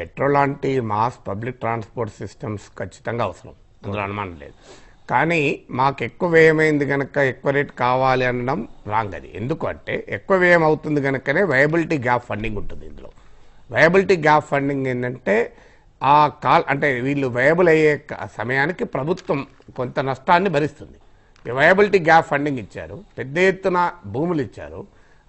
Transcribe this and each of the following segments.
petrol లాంటి mass public transport systems ఖచ్చితంగా అవసరం అందులో అనుమానం లేదు కానీ మాకు ఎక్కువ వ్యయమైంది కనుక ఎక్కువ రేట్ కావాలి అనడం రాంగ్ అది ఎందుకంటే ఎక్కువ వ్యయం అవుతుంది కనుకనే వయబిలిటీ గ్యాప్ ఫండింగ్ ఉంటుంది ఇందులో వయబిలిటీ గ్యాప్ ఫండింగ్ ఏంటంటే ఆ కాల్ అంటే వీళ్ళు వయబుల్ అయ్యే సమయానికి ప్రభుత్వం కొంత నష్టాన్ని భరిస్తుంది వయబిలిటీ గ్యాప్ ఫండింగ్ ఇచ్చారు పెద్ద ఎత్తున భూములు ఇచ్చారు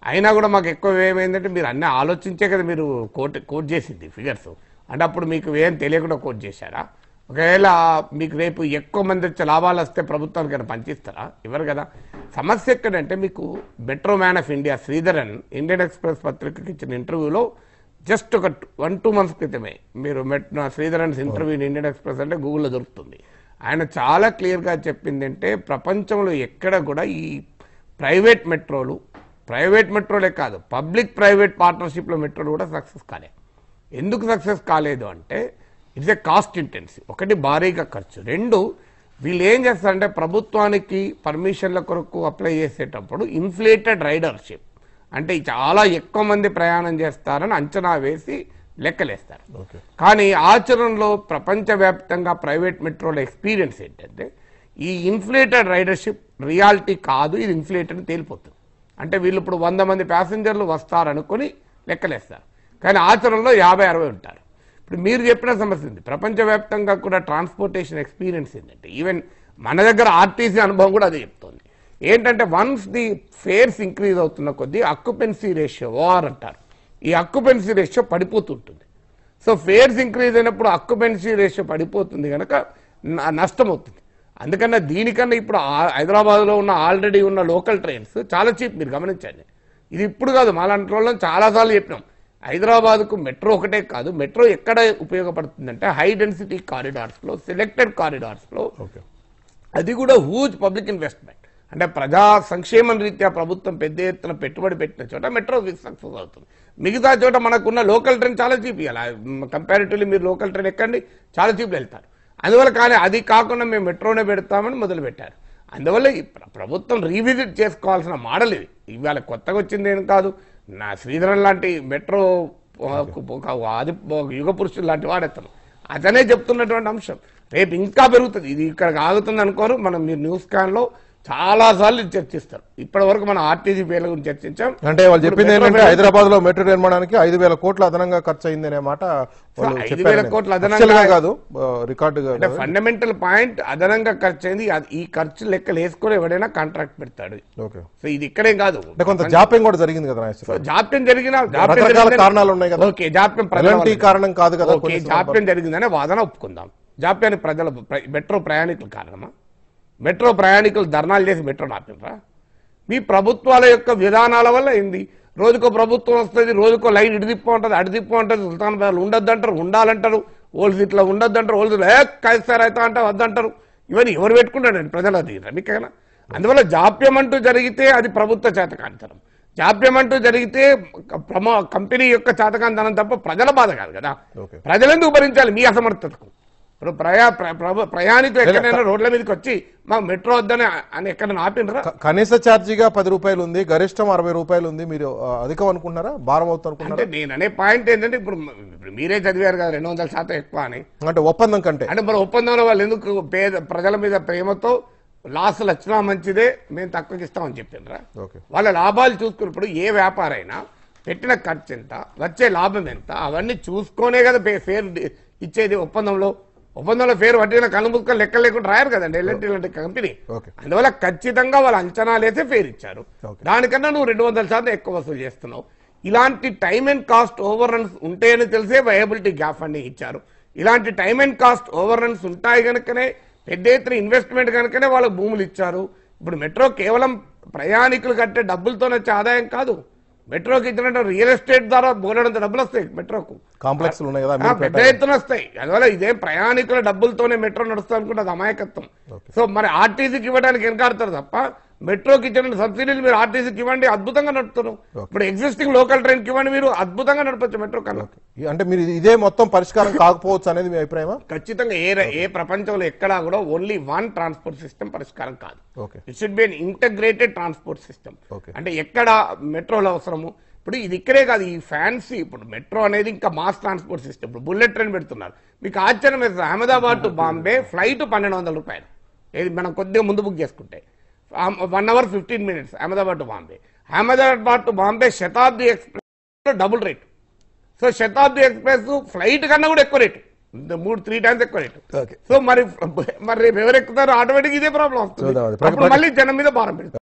అయినా కూడా మాకు ఎక్కువ ఏమైందంటే మీరు అన్నీ ఆలోచించే కదా మీరు కోట్ కోట్ చేసింది ఫిగర్స్ అంటే అప్పుడు మీకు ఏం తెలియకుండా కోట్ చేశారా ఒకవేళ మీకు రేపు ఎక్కువ మంది వచ్చే లాభాలు వస్తే ప్రభుత్వానికి కదా పంచిస్తారా ఇవ్వరు కదా సమస్య ఎక్కడంటే మీకు metro man of India Sreedharan Indian Express పత్రికకి ఇచ్చిన ఇంటర్వ్యూలో జస్ట్ ఒక వన్ టూ మంత్స్ క్రితమే మీరు met Sreedharan's interview Indian Express అంటే గూగుల్లో దొరుకుతుంది ఆయన చాలా క్లియర్గా చెప్పిందంటే ప్రపంచంలో ఎక్కడ కూడా ఈ ప్రైవేట్ మెట్రోలు ప్రైవేట్ మెట్రోలే కాదు పబ్లిక్ ప్రైవేట్ పార్ట్నర్షిప్లో మెట్రోలు కూడా సక్సెస్ కాలే ఎందుకు సక్సెస్ కాలేదు అంటే ఇట్స్ ఏ కాస్ట్ ఇంటెన్సివ్ ఒకటి భారీగా ఖర్చు రెండు వీళ్ళు ఏం చేస్తారంటే ప్రభుత్వానికి పర్మిషన్ల కొరకు అప్లై చేసేటప్పుడు ఇన్ఫ్లేటెడ్ రైడర్షిప్ అంటే చాలా ఎక్కువ మంది ప్రయాణం చేస్తారని అంచనా వేసి లెక్కలేస్తారు కానీ ఆచరణలో ప్రపంచవ్యాప్తంగా ప్రైవేట్ మెట్రోల ఎక్స్పీరియన్స్ ఏంటంటే ఈ ఇన్ఫ్లేటెడ్ రైడర్షిప్ రియాలిటీ కాదు ఇది ఇన్ఫ్లేటెడ్ తేలిపోతుంది అంటే వీళ్ళు ఇప్పుడు వంద మంది ప్యాసింజర్లు వస్తారనుకుని లెక్కలేస్తారు కానీ ఆచరణలో యాభై అరవై ఉంటారు ఇప్పుడు మీరు చెప్పిన సమస్య ఉంది ప్రపంచవ్యాప్తంగా కూడా ట్రాన్స్పోర్టేషన్ ఎక్స్పీరియన్స్ ఏంటంటే ఈవెన్ మన దగ్గర ఆర్టీసీ అనుభవం కూడా అదే చెప్తుంది ఏంటంటే వన్స్ ది ఫేర్స్ ఇంక్రీజ్ అవుతున్న కొద్దీ అక్యుపెన్సీ రేషియో ఓఆర్ అంటారు ఈ అక్యుపెన్సీ రేషియో పడిపోతుంటుంది సో ఫేర్స్ ఇంక్రీజ్ అయినప్పుడు అక్యుపెన్సీ రేషియో పడిపోతుంది కనుక నష్టం అవుతుంది అందుకన్నా దీనికన్నా ఇప్పుడు హైదరాబాద్లో ఉన్న ఆల్రెడీ ఉన్న లోకల్ ట్రైన్స్ చాలా చీప్ మీరు గమనించండి ఇది ఇప్పుడు కాదు మాలాంటి రోజుల్లో చాలాసార్లు చెప్పినాం హైదరాబాద్కు మెట్రో ఒకటే కాదు మెట్రో ఎక్కడ ఉపయోగపడుతుందంటే హై డెన్సిటీ కారిడార్స్లో సెలెక్టెడ్ కారిడార్స్లో అది కూడా హూజ్ పబ్లిక్ ఇన్వెస్ట్మెంట్ అంటే ప్రజా సంక్షేమం రీత్యా ప్రభుత్వం పెద్ద ఎత్తున పెట్టుబడి పెట్టిన చోట మెట్రో సక్సెస్ అవుతుంది మిగతా చోట మనకున్న లోకల్ ట్రైన్ చాలా చీప్ ఇవ్వాలి కంపారిటివ్లీ మీరు లోకల్ ట్రైన్ ఎక్కండి చాలా చీప్లు వెళ్తారు అందువల్ల కానీ అది కాకుండా మేము మెట్రోనే పెడతామని మొదలుపెట్టారు అందువల్ల ప్రభుత్వం రీవిజిట్ చేసుకోవాల్సిన మోడల్ ఇది ఇవాళ కొత్తగా వచ్చింది ఏం కాదు నా శ్రీధరన్ లాంటి మెట్రో ఆది యుగ పురుషులు లాంటి వాడెత్తను అతనే చెప్తున్నటువంటి అంశం రేపు ఇంకా పెరుగుతుంది ఇది ఇక్కడ ఆగుతుంది అనుకోరు మనం మీరు న్యూస్ కాన్లో చాలాసార్లు చర్చిస్తారు ఇప్పటి వరకు మనం ఆర్టీసీ పేర్ల గురించి చర్చించాం అంటే వాళ్ళు చెప్పింది ఏంటంటే హైదరాబాద్ లో మెట్రో నిర్మాణానికి ఐదు వేల కోట్లు అదనంగా ఖర్చు అయింది అనే మాట ఐదు వేల కోట్లు అదనంగా కాదు రికార్డు ఫండమెంటల్ పాయింట్ అదనంగా ఖర్చు అయింది ఈ ఖర్చు లెక్కలు వేసుకుని ఎవడైనా కాంట్రాక్ట్ పెడతాడు ఓకే సో ఇది ఇక్కడే కాదు కొంత జాప్యం కూడా జరిగింది కదా జాప్యం జరిగిన కారణాలు ఉన్నాయి కదా ఓకే జాప్యం కారణం కాదు కదా జాప్యం జరిగిందనే వాదన ఒప్పుకుందాం జాప్యాన్ని ప్రజల మెట్రో ప్రయాణికుల కారణమా మెట్రో ప్రయాణికులు ధర్నాలు చేసి మెట్రో ఆపినరా మీ ప్రభుత్వాల యొక్క విధానాల వల్ల అయింది రోజుకో ప్రభుత్వం వస్తుంది రోజుకో లైన్ ఇడిదిప్పు ఉంటుంది అడిదిప్పు ఉంటుంది సుల్తాన్ బాద్ ఉండొద్దంటారు ఉండాలంటారు ఓల్డ్ సీట్లో ఉండొద్దంటారు ఓల్డ్ ఏ కైసార్ అవుతా అంటే వద్దంటారు ఇవన్నీ ఎవరు పెట్టుకుంటాడండి ప్రజల దగ్గర మీకేనా అందువల్ల జాప్యం అంటూ జరిగితే అది ప్రభుత్వ చేతకాంతరం జాప్యం అంటూ జరిగితే కంపెనీ యొక్క చేతకాంతనం తప్ప ప్రజల బాధ కాదు కదా ప్రజలెందుకు భరించాలి మీ అసమర్థతకు ఇప్పుడు ప్రయా ప్రభు ప్రయాణికులు ఎక్కడైనా రోడ్ల మీదకి వచ్చి మా మెట్రో వద్దని అని ఎక్కడ ఆపినరా కనీస ఛార్జీగా పది రూపాయలు ఉంది గరిష్టం అరవై రూపాయలు ఉంది మీరు అధికం అనుకున్నారా భారం అవుతారు అంటే నేను అనే పాయింట్ ఏంటంటే ఇప్పుడు ఇప్పుడు మీరే చదివారు కదా రెండు వందల శాతం ఎక్కువ అని అంటే ఒప్పందం కంటే అంటే మరి ఒప్పందంలో వాళ్ళు ఎందుకు పేద ప్రజల మీద ప్రేమతో లాసులు వచ్చినా మంచిదే మేము తక్కువకి ఇస్తామని ఓకే వాళ్ళ లాభాలు చూసుకున్నప్పుడు ఏ వ్యాపారైనా పెట్టిన ఖర్చు ఎంత వచ్చే లాభం ఎంత అవన్నీ చూసుకోనే కదా ఫేర్ ఇచ్చేది ఒప్పందంలో ఒప్పందంలో పేరు పట్టిన కనుముక్కలు లెక్క లేకుండా రాయరు కదండి ఎల్ఎన్టీ లాంటి కంపెనీ అందువల్ల ఖచ్చితంగా వాళ్ళ అంచనాలు అయితే పేరు ఇచ్చారు దానికన్నా నువ్వు రెండు వందల శాతం ఎక్కువ వసూలు చేస్తున్నావు ఇలాంటి time and cost overruns ఉంటాయని తెలిసే వయబిలిటీ గ్యాప్ అన్ని ఇచ్చారు ఇలాంటి time and cost overruns ఉంటాయి కనుకనే పెద్ద ఎత్తున ఇన్వెస్ట్మెంట్ కనుకనే వాళ్ళకు భూములు ఇచ్చారు ఇప్పుడు మెట్రో కేవలం ప్రయాణికులు కట్టే డబ్బులతో వచ్చే ఆదాయం కాదు మెట్రోకి ఇచ్చినట్టు రియల్ ఎస్టేట్ ద్వారా బోలేడంత డబ్బులు వస్తాయి మెట్రోకు కాంప్లెక్స్ ఉన్నాయి కదా పెద్ద ఎత్తున వస్తాయి అందువల్ల ఇదే ప్రయాణికుల డబ్బులతోనే మెట్రో నడుస్తా అనుకుంటే అది అమాయకత్వం సో మరి ఆర్టీసీకి ఇవ్వడానికి వెనకాడతారు తప్ప మెట్రోకి ఇచ్చిన సబ్సిడీలు మీరు ఆర్టీసీకి ఇవ్వండి అద్భుతంగా నడుపుతారు ఇప్పుడు ఎగ్జిస్టింగ్ లోకల్ ట్రైన్కి ఇవ్వండి మీరు అద్భుతంగా నడపచ్చు మెట్రో కన్నా అంటే మీరు ఇదే మొత్తం పరిష్కారం కాకపోవచ్చు అనేది మీ అభిప్రాయం ఖచ్చితంగా ఏ ఏ ప్రపంచంలో ఎక్కడా కూడా ఓన్లీ వన్ ట్రాన్స్పోర్ట్ సిస్టమ్ పరిష్కారం కాదు it should be an integrated transport system అంటే ఎక్కడ మెట్రోలు అవసరము ఇప్పుడు ఇది ఇక్కడే కాదు ఈ ఫ్యాన్సీ ఇప్పుడు మెట్రో అనేది ఇంకా మాస్ ట్రాన్స్పోర్ట్ సిస్టమ్ ఇప్పుడు బుల్లెట్ ట్రైన్ పెడుతున్నారు మీకు ఆశ్చర్యం అహ్మదాబాద్ టు బాంబే ఫ్లైట్ పన్నెండు రూపాయలు ఇది మనం కొద్దిగా ముందు బుక్ చేసుకుంటే one hour fifteen minutes Ahmedabad to Bombay Ahmedabad to Bombay Shatabdi express double rate so Shatabdi express flight కన్నా కూడా ఎక్కువ రేటు మూడు త్రీ టైమ్స్ ఎక్కువ రేటు సో మరి మరి రేపు ఎవరు ఎక్కుతారు ఆటోమేటిక్ ఇదే ప్రాబ్లం వస్తుంది మళ్ళీ జనం మీద భారం పెడుతుంది